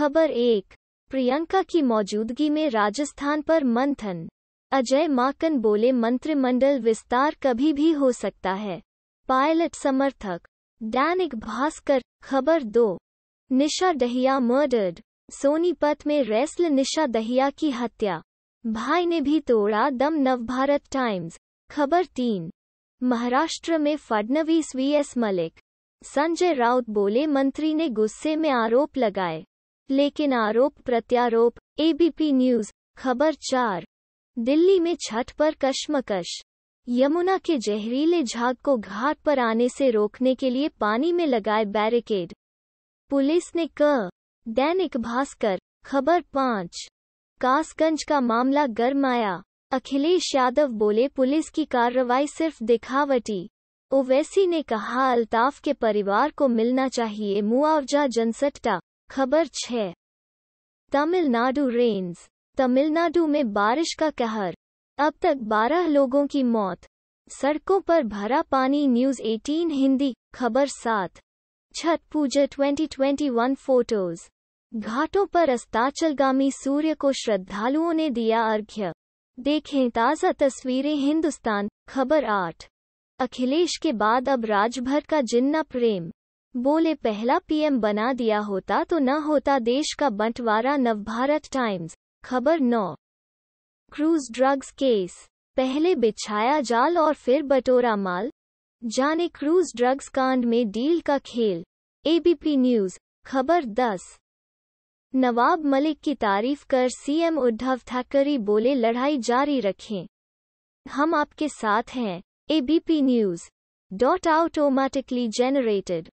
खबर एक प्रियंका की मौजूदगी में राजस्थान पर मंथन अजय माकन बोले मंत्रिमंडल विस्तार कभी भी हो सकता है पायलट समर्थक दैनिक भास्कर खबर दो निशा दहिया मर्डर्ड सोनीपत में रेस्ल निशा दहिया की हत्या भाई ने भी तोड़ा दम नवभारत टाइम्स खबर तीन महाराष्ट्र में फडनवीस वी एस मलिक संजय राउत बोले मंत्री ने गुस्से में आरोप लगाए लेकिन आरोप प्रत्यारोप एबीपी न्यूज खबर चार दिल्ली में छठ पर कश्मकश यमुना के जहरीले झाग को घाट पर आने से रोकने के लिए पानी में लगाए बैरिकेड पुलिस ने क दैनिक भास्कर खबर पाँच कासगंज का मामला गर्माया अखिलेश यादव बोले पुलिस की कार्रवाई सिर्फ दिखावटी ओवैसी ने कहा अल्ताफ के परिवार को मिलना चाहिए मुआवजा जनसट्टा खबर छः तमिलनाडु रेन्स तमिलनाडु में बारिश का कहर अब तक 12 लोगों की मौत सड़कों पर भरा पानी न्यूज 18 हिंदी खबर सात छठ पूजा 2021 फोटोज घाटों पर अस्ताचलगामी सूर्य को श्रद्धालुओं ने दिया अर्घ्य देखें ताज़ा तस्वीरें हिंदुस्तान खबर आठ अखिलेश के बाद अब राजभर का जिन्ना प्रेम बोले पहला पीएम बना दिया होता तो न होता देश का बंटवारा नवभारत टाइम्स खबर नौ क्रूज ड्रग्स केस पहले बिछाया जाल और फिर बटोरा माल जाने क्रूज ड्रग्स कांड में डील का खेल एबीपी न्यूज खबर दस नवाब मलिक की तारीफ कर सीएम उद्धव ठाकरे बोले लड़ाई जारी रखें हम आपके साथ हैं ABP news dot automatically generated